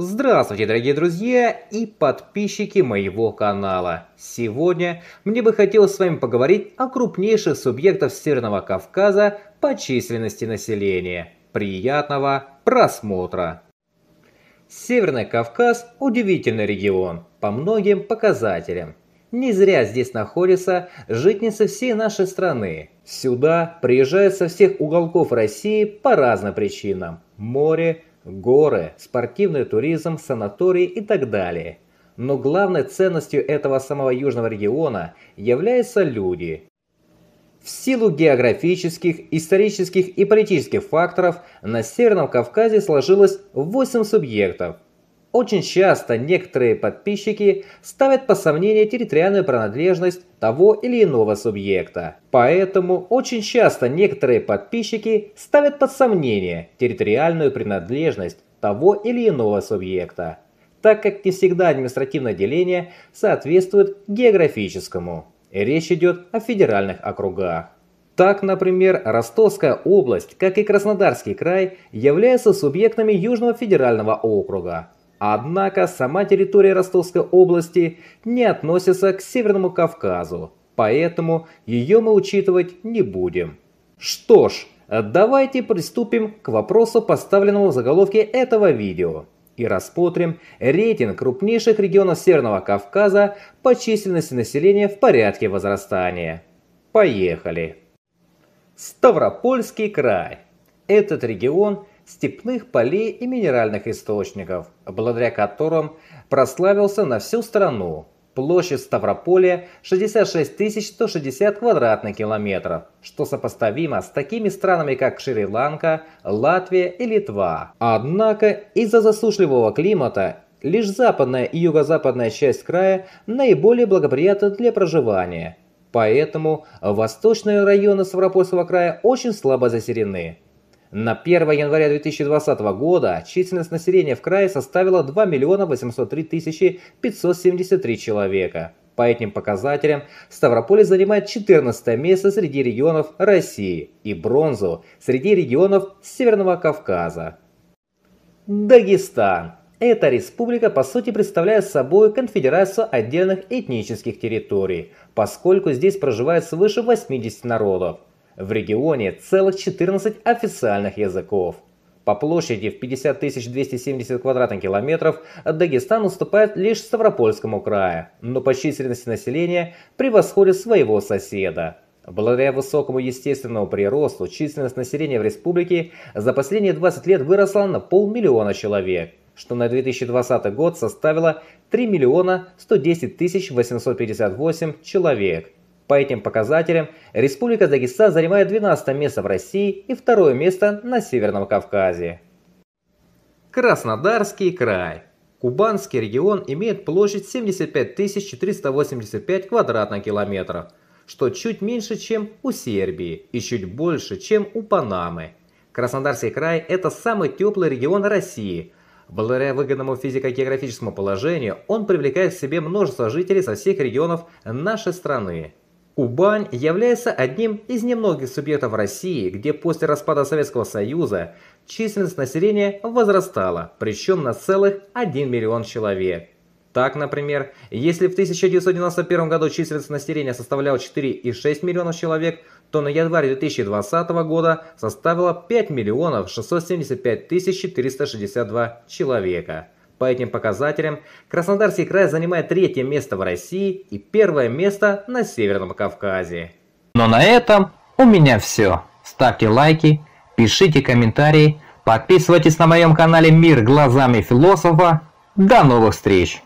Здравствуйте, дорогие друзья и подписчики моего канала. Сегодня мне бы хотелось с вами поговорить о крупнейших субъектах Северного Кавказа по численности населения. Приятного просмотра! Северный Кавказ – удивительный регион по многим показателям. Не зря здесь находятся житницы всей нашей страны. Сюда приезжают со всех уголков России по разным причинам. Море – горы, спортивный туризм, санатории и так далее. Но главной ценностью этого самого южного региона являются люди. В силу географических, исторических и политических факторов на Северном Кавказе сложилось 8 субъектов – очень часто некоторые подписчики ставят по сомнению территориальную принадлежность того или иного субъекта. Поэтому очень часто некоторые подписчики ставят под сомнение территориальную принадлежность того или иного субъекта, так как не всегда административное деление соответствует географическому. Речь идет о федеральных округах. Так, например, Ростовская область, как и Краснодарский край, являются субъектами Южного федерального округа, Однако сама территория Ростовской области не относится к Северному Кавказу, поэтому ее мы учитывать не будем. Что ж, давайте приступим к вопросу, поставленному в заголовке этого видео, и рассмотрим рейтинг крупнейших регионов Северного Кавказа по численности населения в порядке возрастания. Поехали! Ставропольский край. Этот регион степных полей и минеральных источников, благодаря которым прославился на всю страну. Площадь Ставрополя 66 160 квадратных километров, что сопоставимо с такими странами, как Шри-Ланка, Латвия и Литва. Однако из-за засушливого климата лишь западная и юго-западная часть края наиболее благоприятна для проживания. Поэтому восточные районы Ставропольского края очень слабо заселены. На 1 января 2020 года численность населения в крае составила 2 803 573 человека. По этим показателям Ставрополь занимает 14 место среди регионов России и бронзу среди регионов Северного Кавказа. Дагестан. Эта республика по сути представляет собой конфедерацию отдельных этнических территорий, поскольку здесь проживает свыше 80 народов. В регионе целых 14 официальных языков. По площади в 50 270 квадратных километров Дагестан уступает лишь Ставропольскому краю, но по численности населения превосходит своего соседа. Благодаря высокому естественному приросту численность населения в республике за последние 20 лет выросла на полмиллиона человек, что на 2020 год составило 3 миллиона 110 858 человек – по этим показателям Республика Дагестан занимает 12 место в России и второе место на Северном Кавказе. Краснодарский край. Кубанский регион имеет площадь 75 485 квадратных километров, что чуть меньше, чем у Сербии и чуть больше, чем у Панамы. Краснодарский край – это самый теплый регион России. Благодаря выгодному физико-географическому положению он привлекает к себе множество жителей со всех регионов нашей страны. Кубань является одним из немногих субъектов России, где после распада Советского Союза численность населения возрастала, причем на целых 1 миллион человек. Так, например, если в 1991 году численность населения составляла 4,6 миллионов человек, то на январь 2020 года составила 5 миллионов 675 тысяч 462 человека. По этим показателям Краснодарский край занимает третье место в России и первое место на Северном Кавказе. Но на этом у меня все. Ставьте лайки, пишите комментарии, подписывайтесь на моем канале «Мир глазами философа». До новых встреч!